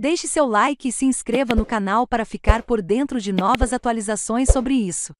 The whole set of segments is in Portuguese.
Deixe seu like e se inscreva no canal para ficar por dentro de novas atualizações sobre isso.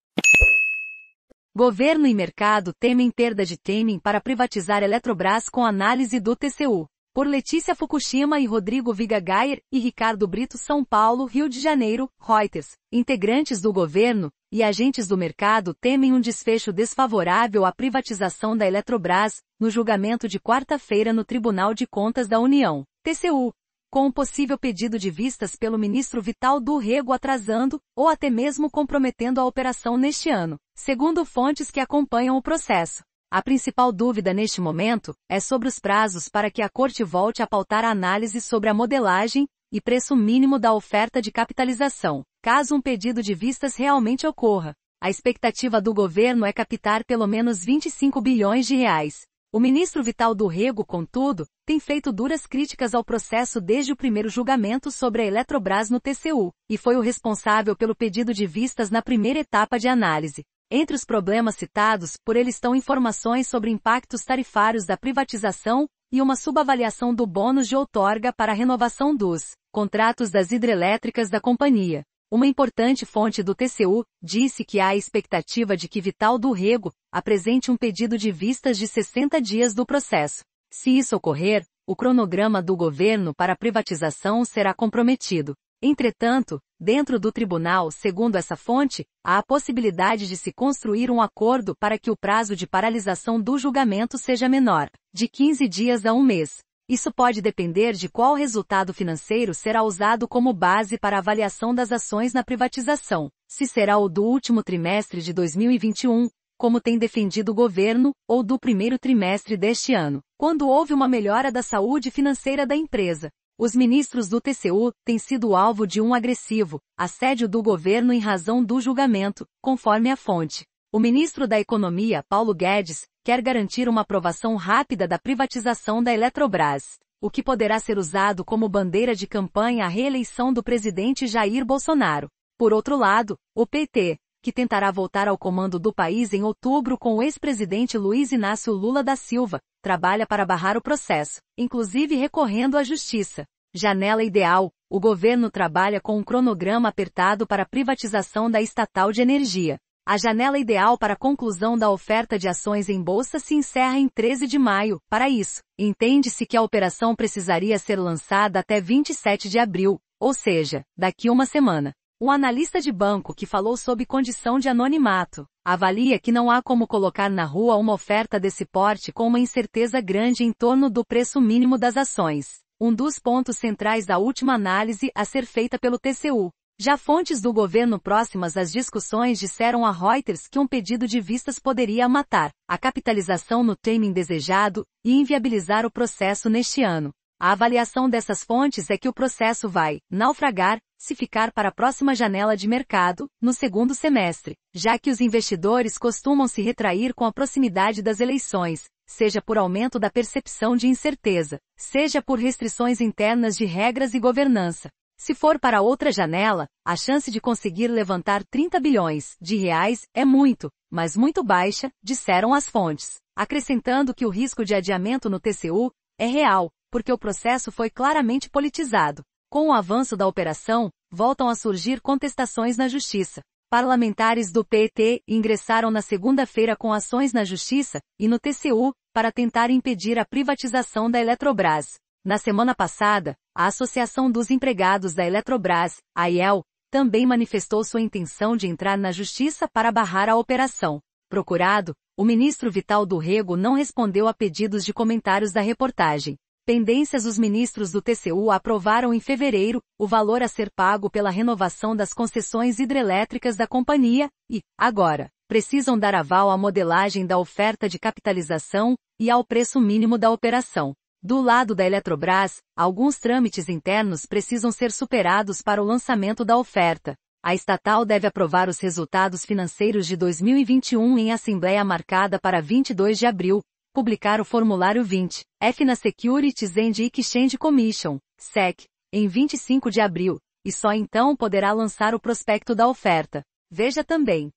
Governo e mercado temem perda de Temin para privatizar Eletrobras com análise do TCU. Por Letícia Fukushima e Rodrigo Viga Gayer e Ricardo Brito São Paulo, Rio de Janeiro, Reuters. Integrantes do governo e agentes do mercado temem um desfecho desfavorável à privatização da Eletrobras no julgamento de quarta-feira no Tribunal de Contas da União. TCU, com o possível pedido de vistas pelo ministro Vital do Rego atrasando, ou até mesmo comprometendo a operação neste ano, segundo fontes que acompanham o processo. A principal dúvida neste momento é sobre os prazos para que a Corte volte a pautar a análise sobre a modelagem e preço mínimo da oferta de capitalização, caso um pedido de vistas realmente ocorra. A expectativa do governo é captar pelo menos 25 bilhões de reais, o ministro Vital do Rego, contudo, tem feito duras críticas ao processo desde o primeiro julgamento sobre a Eletrobras no TCU, e foi o responsável pelo pedido de vistas na primeira etapa de análise. Entre os problemas citados por ele estão informações sobre impactos tarifários da privatização e uma subavaliação do bônus de outorga para a renovação dos contratos das hidrelétricas da companhia. Uma importante fonte do TCU disse que há a expectativa de que Vital do Rego apresente um pedido de vistas de 60 dias do processo. Se isso ocorrer, o cronograma do governo para a privatização será comprometido. Entretanto, dentro do tribunal, segundo essa fonte, há a possibilidade de se construir um acordo para que o prazo de paralisação do julgamento seja menor, de 15 dias a um mês. Isso pode depender de qual resultado financeiro será usado como base para avaliação das ações na privatização, se será o do último trimestre de 2021, como tem defendido o governo, ou do primeiro trimestre deste ano, quando houve uma melhora da saúde financeira da empresa. Os ministros do TCU têm sido alvo de um agressivo assédio do governo em razão do julgamento, conforme a fonte. O ministro da Economia, Paulo Guedes, quer garantir uma aprovação rápida da privatização da Eletrobras, o que poderá ser usado como bandeira de campanha à reeleição do presidente Jair Bolsonaro. Por outro lado, o PT, que tentará voltar ao comando do país em outubro com o ex-presidente Luiz Inácio Lula da Silva, trabalha para barrar o processo, inclusive recorrendo à justiça. Janela ideal, o governo trabalha com um cronograma apertado para a privatização da estatal de energia. A janela ideal para a conclusão da oferta de ações em bolsa se encerra em 13 de maio. Para isso, entende-se que a operação precisaria ser lançada até 27 de abril, ou seja, daqui uma semana. Um analista de banco que falou sob condição de anonimato avalia que não há como colocar na rua uma oferta desse porte com uma incerteza grande em torno do preço mínimo das ações. Um dos pontos centrais da última análise a ser feita pelo TCU, já fontes do governo próximas às discussões disseram a Reuters que um pedido de vistas poderia matar a capitalização no timing desejado e inviabilizar o processo neste ano. A avaliação dessas fontes é que o processo vai naufragar se ficar para a próxima janela de mercado, no segundo semestre, já que os investidores costumam se retrair com a proximidade das eleições, seja por aumento da percepção de incerteza, seja por restrições internas de regras e governança. Se for para outra janela, a chance de conseguir levantar 30 bilhões de reais é muito, mas muito baixa, disseram as fontes, acrescentando que o risco de adiamento no TCU é real, porque o processo foi claramente politizado. Com o avanço da operação, voltam a surgir contestações na justiça. Parlamentares do PT ingressaram na segunda-feira com ações na justiça e no TCU para tentar impedir a privatização da Eletrobras. Na semana passada, a Associação dos Empregados da Eletrobras, AIEL, também manifestou sua intenção de entrar na justiça para barrar a operação. Procurado, o ministro Vital do Rego não respondeu a pedidos de comentários da reportagem. Pendências Os ministros do TCU aprovaram em fevereiro o valor a ser pago pela renovação das concessões hidrelétricas da companhia e, agora, precisam dar aval à modelagem da oferta de capitalização e ao preço mínimo da operação. Do lado da Eletrobras, alguns trâmites internos precisam ser superados para o lançamento da oferta. A estatal deve aprovar os resultados financeiros de 2021 em assembleia marcada para 22 de abril, publicar o formulário 20, F na Securities and Exchange Commission, SEC, em 25 de abril, e só então poderá lançar o prospecto da oferta. Veja também